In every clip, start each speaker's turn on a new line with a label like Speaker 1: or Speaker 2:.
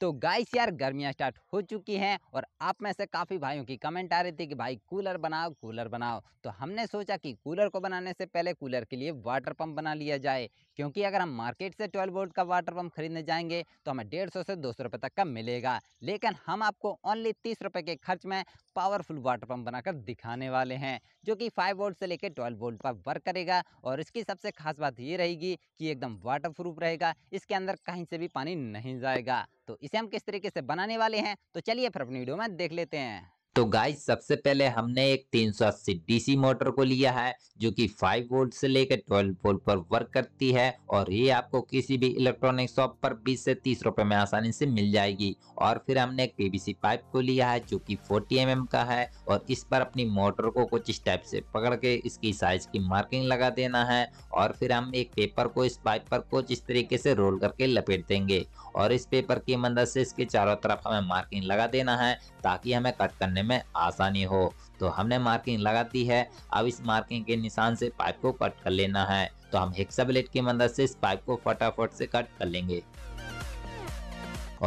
Speaker 1: तो गाइस यार गर्मियाँ स्टार्ट हो चुकी हैं और आप में से काफ़ी भाइयों की कमेंट आ रही थी कि भाई कूलर बनाओ कूलर बनाओ तो हमने सोचा कि कूलर को बनाने से पहले कूलर के लिए वाटर पंप बना लिया जाए क्योंकि अगर हम मार्केट से 12 वोल्ट का वाटर पंप खरीदने जाएंगे तो हमें डेढ़ सौ से दो सौ रुपये तक का मिलेगा लेकिन हम आपको ओनली तीस रुपये के खर्च में पावरफुल वाटर पंप बनाकर दिखाने वाले हैं जो कि फाइव वोल्ट से लेकर ट्वेल्व वोल्ट पर वर्क करेगा और इसकी सबसे खास बात ये रहेगी कि एकदम वाटर प्रूफ रहेगा इसके अंदर कहीं से भी पानी नहीं जाएगा तो इसे हम किस तरीके से बनाने वाले हैं तो चलिए फिर अपनी वीडियो में देख लेते हैं तो गाइस सबसे पहले हमने एक 380 डीसी मोटर को लिया है जो कि 5 वोल्ट से लेकर 12 वोल्ट पर वर्क करती है और ये आपको किसी भी इलेक्ट्रॉनिक शॉप पर 20 से 30 रुपए में आसानी से मिल जाएगी और फिर हमने एक पीवीसी पाइप को लिया है जो कि 40 एमएम का है और इस पर अपनी मोटर को कुछ इस टाइप से पकड़ के इसकी साइज की मार्किंग लगा देना है और फिर हम एक पेपर को इस पाइप पर कुछ इस तरीके से रोल करके लपेट देंगे और इस पेपर की मदद से इसके चारों तरफ हमें मार्किंग लगा देना है ताकि हमें कट करने करने में आसानी हो तो हमने मार्किंग लगा दी है अब इस मार्किंग के निशान से पाइप को कट कर लेना है तो हम हेक्सा ब्लेड की मदद से इस पाइप को फटाफट से कट कर लेंगे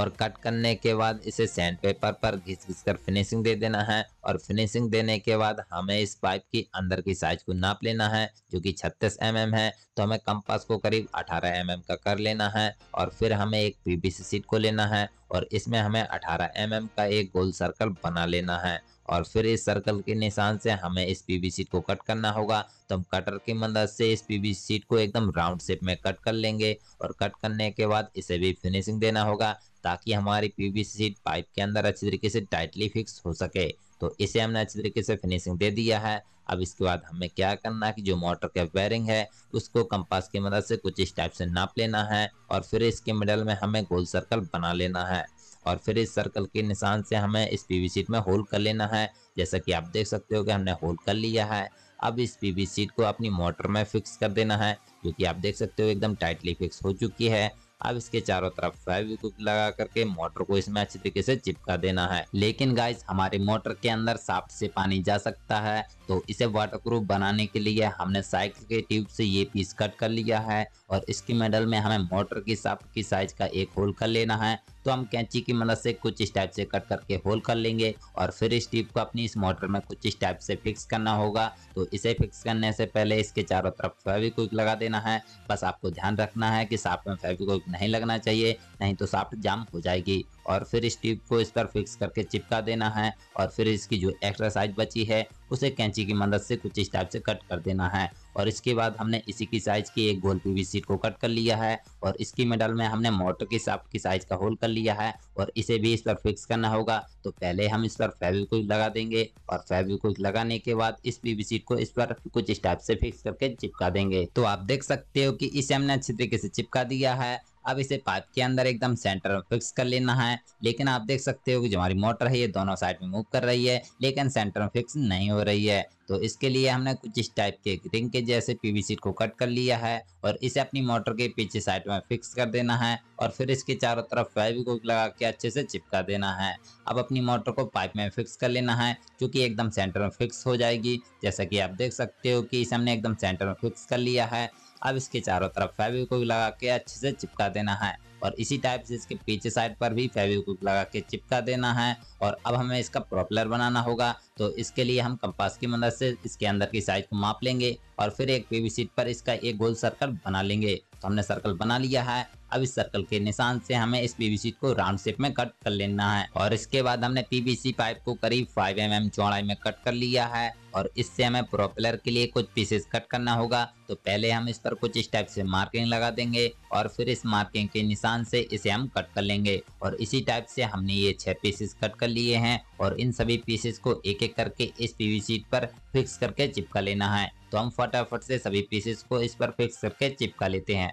Speaker 1: और कट करने के बाद इसे सैंड पेपर पर घिस घिस कर फिनिशिंग दे देना है और फिनिशिंग देने के बाद हमें इस पाइप की अंदर की साइज को नाप लेना है जो कि 36 एम mm है तो हमें कंपास को करीब 18 एम mm का कर लेना है और फिर हमें एक पीबीसी सीट को लेना है और इसमें हमें 18 एम mm का एक गोल सर्कल बना लेना है और फिर इस सर्कल के निशान से हमें इस पीवी सीट को कट करना होगा तो हम कटर की मदद से इस पीवी सीट को एकदम राउंड शेप में कट कर लेंगे और कट करने के बाद इसे भी फिनिशिंग देना होगा ताकि हमारी पीवी सीट पाइप के अंदर अच्छी तरीके से टाइटली फिक्स हो सके तो इसे हमने अच्छी तरीके से फिनिशिंग दे दिया है अब इसके बाद हमें क्या करना है कि जो मोटर का वायरिंग है उसको कंपास की मदद से कुछ इस टाइप से नाप लेना है और फिर इसके मिडल में हमें गोल सर्कल बना लेना है और फिर इस सर्कल के निशान से हमें इस पी सीट में होल कर लेना है जैसा कि आप देख सकते हो कि हमने होल कर लिया है अब इस पी सीट को अपनी मोटर में फिक्स कर देना है जो कि आप देख सकते हो एकदम टाइटली फिक्स हो चुकी है अब इसके चारों तरफ फेविक्विक लगा करके मोटर को इसमें अच्छे तरीके से चिपका देना है लेकिन गाइस हमारे मोटर के अंदर साफ से पानी जा सकता है तो इसे वाटरप्रूफ बनाने के लिए हमने साइकिल के ट्यूब से ये पीस कट कर लिया है और इसकी मेडल में हमें मोटर की साफ्ट की साइज का एक होल कर लेना है तो हम कैंची की मदद से कुछ इस टाइप से कट करके होल कर लेंगे और फिर इस ट्यूब को अपनी इस मोटर में कुछ इस टाइप से फिक्स करना होगा तो इसे फिक्स करने से पहले इसके चारों तरफ फेविक लगा देना है बस आपको ध्यान रखना है कि साफ्ट में फेविक नहीं लगना चाहिए नहीं तो साफ्ट जाम हो जाएगी और फिर इस ट्यूब को इस पर फिक्स करके चिपका देना है और फिर इसकी जो एक्सरसाइज बची है उसे कैंची की मदद से कुछ इस टाइप से कट कर देना है और इसके बाद हमने इसी की साइज की एक गोल पीवी सीट को कट कर लिया है और इसकी मेडल में हमने मोटर की साफ की साइज का होल कर लिया है और इसे भी इस पर फिक्स करना होगा तो पहले हम इस पर फेविक्विक लगा देंगे और फेविक्विक लगाने के बाद इस पीवी सीट को इस पर कुछ स्टाइप से फिक्स करके चिपका देंगे तो आप देख सकते हो कि इसे हमने अच्छे तरीके से चिपका दिया है अब इसे पाइप के अंदर एकदम सेंटर में फिक्स कर लेना है लेकिन आप देख सकते हो कि जो हमारी मोटर है ये दोनों साइड में मूव कर रही है लेकिन सेंटर में फिक्स नहीं हो रही है तो इसके लिए हमने कुछ इस टाइप के रिंग के जैसे पीवीसी को कट कर लिया है और इसे अपनी मोटर के पीछे साइड में फिक्स कर देना है और फिर इसके चारों तरफ को लगा के अच्छे से चिपका देना है अब अपनी मोटर को पाइप में फिक्स कर लेना है क्योंकि एकदम सेंटर में फिक्स हो जाएगी जैसा कि आप देख सकते हो कि इसे हमने एकदम सेंटर में फिक्स कर लिया है अब इसके चारों तरफ फेविकोल लगा के अच्छे से चिपका देना है और इसी टाइप से इसके पीछे साइड पर भी फेविक्विक लगा के चिपका देना है और अब हमें इसका प्रोपलर बनाना होगा तो इसके लिए हम कंपास की मदद से इसके अंदर की साइज को माप लेंगे और फिर एक पीवी सीट पर इसका एक गोल सर्कल बना लेंगे तो हमने सर्कल बना लिया है अब इस सर्कल के निशान से हमें इस पीवी सीट को राउंड शेप में कट कर लेना है और इसके बाद हमने पीवीसी पाइप को करीब 5 एम mm चौड़ाई में कट कर लिया है और इससे हमें प्रोपेलर के लिए कुछ पीसेस कट करना होगा तो पहले हम इस पर कुछ इस टाइप से मार्किंग लगा देंगे और फिर इस मार्किंग के निशान निशान से इसे हम कट कर लेंगे और इसी टाइप से हमने ये छह पीसेस कट कर लिए हैं और इन सभी पीसेस को एक एक करके इस पीवी सीट पर फिक्स करके चिपका लेना है तो हम फटाफट से सभी पीसेस को इस पर फिक्स करके चिपका लेते हैं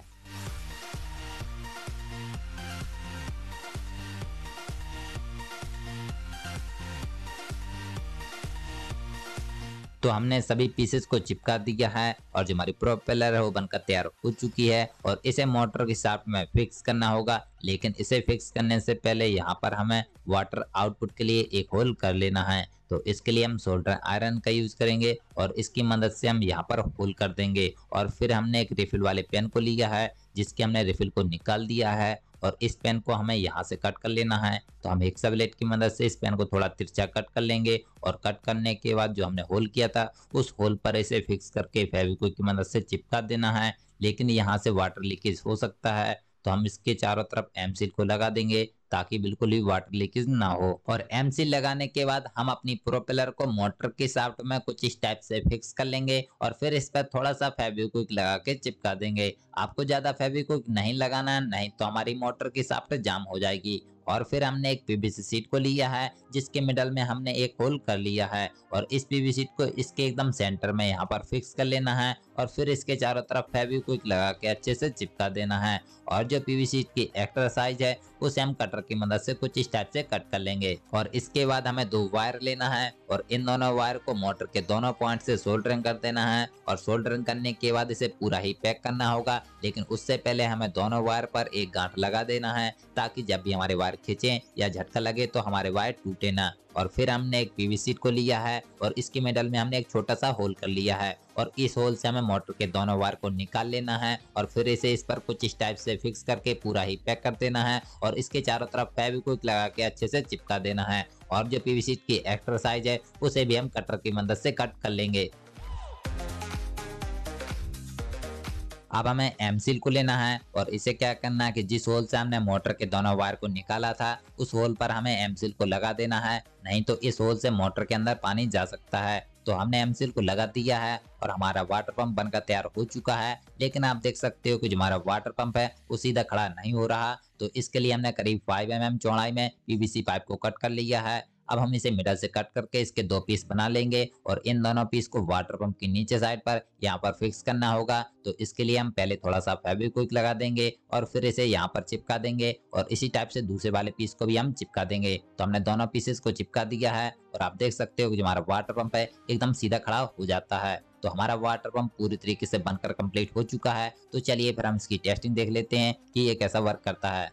Speaker 1: तो हमने सभी पीसेस को चिपका दिया है और जो हमारी प्रोपेलर है वो बनकर तैयार हो चुकी है और इसे मोटर के साथ में फिक्स करना होगा लेकिन इसे फिक्स करने से पहले यहाँ पर हमें वाटर आउटपुट के लिए एक होल कर लेना है तो इसके लिए हम सोल्डर आयरन का यूज करेंगे और इसकी मदद से हम यहाँ पर होल कर देंगे और फिर हमने एक रिफिल वाले पेन को लिया है जिसके हमने रिफिल को निकाल दिया है और इस पेन को हमें यहाँ से कट कर लेना है तो हम एक ब्लेड की मदद से इस पेन को थोड़ा तिरछा कट कर लेंगे और कट करने के बाद जो हमने होल किया था उस होल पर इसे फिक्स करके फेविकोल की मदद से चिपका देना है लेकिन यहाँ से वाटर लीकेज हो सकता है तो हम इसके चारों तरफ एम को लगा देंगे ताकि बिल्कुल भी वाटर लीकेज ना हो और एम लगाने के बाद हम अपनी प्रोपेलर को मोटर के साफ्ट में कुछ इस टाइप से फिक्स कर लेंगे और फिर इस पर थोड़ा सा फेविक्विक लगा के चिपका देंगे आपको ज्यादा फेविक्विक नहीं लगाना है नहीं तो हमारी मोटर की साफ्ट जाम हो जाएगी और फिर हमने एक पीवीसी सीट को लिया है जिसके मिडल में हमने एक होल कर लिया है और इस पीवी सीट को इसके एकदम सेंटर में यहाँ पर फिक्स कर लेना है और फिर इसके चारों तरफ क्विक लगा के अच्छे से चिपका देना है और जो पीवी सीट की एक्सरसाइज है उसे हम कटर की मदद से कुछ इस टाइप से कट कर लेंगे और इसके बाद हमें दो वायर लेना है और इन दोनों वायर को मोटर के दोनों पॉइंट से सोल्डरिंग कर देना है और सोल्डरिंग करने के बाद इसे पूरा ही पैक करना होगा लेकिन उससे पहले हमें दोनों वायर पर एक गांठ लगा देना है ताकि जब भी हमारे वायर खींचे या झटका लगे तो हमारे वायर टूटे ना और फिर हमने एक पीवी सीट को लिया है और इसके मेडल में हमने एक छोटा सा होल कर लिया है और इस होल से हमें मोटर के दोनों वायर को निकाल लेना है और फिर इसे इस पर कुछ इस टाइप से फिक्स करके पूरा ही पैक कर देना है और इसके चारों तरफ फेविक्विक लगा के अच्छे से चिपका देना है और जो पीवी सीट की एक्सरसाइज है उसे भी हम कटर की मदद से कट कर लेंगे अब हमें एमसील को लेना है और इसे क्या करना है कि जिस होल से हमने मोटर के दोनों वायर को निकाला था उस होल पर हमें एमसील को लगा देना है नहीं तो इस होल से मोटर के अंदर पानी जा सकता है तो हमने एमसील को लगा दिया है और हमारा वाटर पंप बनकर तैयार हो चुका है लेकिन आप देख सकते हो कि जो हमारा वाटर पंप है वो सीधा खड़ा नहीं हो रहा तो इसके लिए हमने करीब 5 एम mm चौड़ाई में पीवीसी पाइप को कट कर लिया है अब हम इसे मिडल से कट करके इसके दो पीस बना लेंगे और इन दोनों पीस को वाटर पंप के नीचे साइड पर यहाँ पर फिक्स करना होगा तो इसके लिए हम पहले थोड़ा सा फेविक्विक लगा देंगे और फिर इसे यहाँ पर चिपका देंगे और इसी टाइप से दूसरे वाले पीस को भी हम चिपका देंगे तो हमने दोनों पीसेस को चिपका दिया है और आप देख सकते हो कि जो हमारा वाटर पंप है एकदम सीधा खड़ा हो जाता है तो हमारा वाटर पंप पूरी तरीके से बनकर कंप्लीट हो चुका है तो चलिए फिर हम इसकी टेस्टिंग देख लेते हैं कि ये कैसा वर्क करता है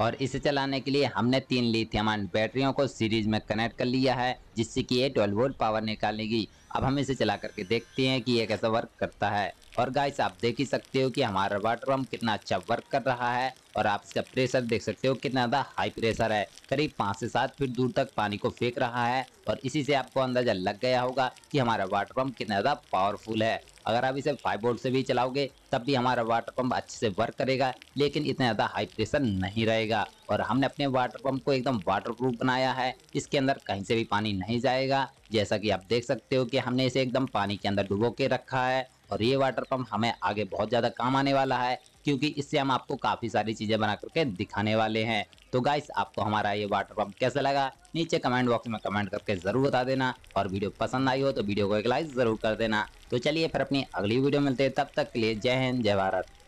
Speaker 1: और इसे चलाने के लिए हमने तीन लिथियम आयन बैटरियों को सीरीज में कनेक्ट कर लिया है जिससे कि ये 12 वोल्ट पावर निकालेगी अब हम इसे चला करके देखते हैं कि ये कैसा वर्क करता है और गाइस आप देख ही सकते हो कि हमारा वाटर पम्प कितना अच्छा वर्क कर रहा है और आप इसका प्रेशर देख सकते हो कितना ज़्यादा हाई प्रेशर है करीब पाँच से सात फीट दूर तक पानी को फेंक रहा है और इसी से आपको अंदाजा लग गया होगा कि हमारा वाटर पम्प कितना ज़्यादा पावरफुल है अगर आप इसे फाइव बोर्ड से भी चलाओगे तब भी हमारा वाटर पम्प अच्छे से वर्क करेगा लेकिन इतना ज़्यादा हाई प्रेशर नहीं रहेगा और हमने अपने वाटर पम्प को एकदम वाटर प्रूफ बनाया है इसके अंदर कहीं से भी पानी नहीं जाएगा जैसा कि आप देख सकते हो कि हमने इसे एकदम पानी के अंदर डुबो के रखा है और ये वाटर पंप हमें आगे बहुत ज़्यादा काम आने वाला है क्योंकि इससे हम आपको काफ़ी सारी चीज़ें बना करके दिखाने वाले हैं तो गाइस आपको हमारा ये वाटर पंप कैसा लगा नीचे कमेंट बॉक्स में कमेंट करके ज़रूर बता देना और वीडियो पसंद आई हो तो वीडियो को एक लाइक ज़रूर कर देना तो चलिए फिर अपनी अगली वीडियो मिलते हैं तब तक के लिए जय हिंद जय भारत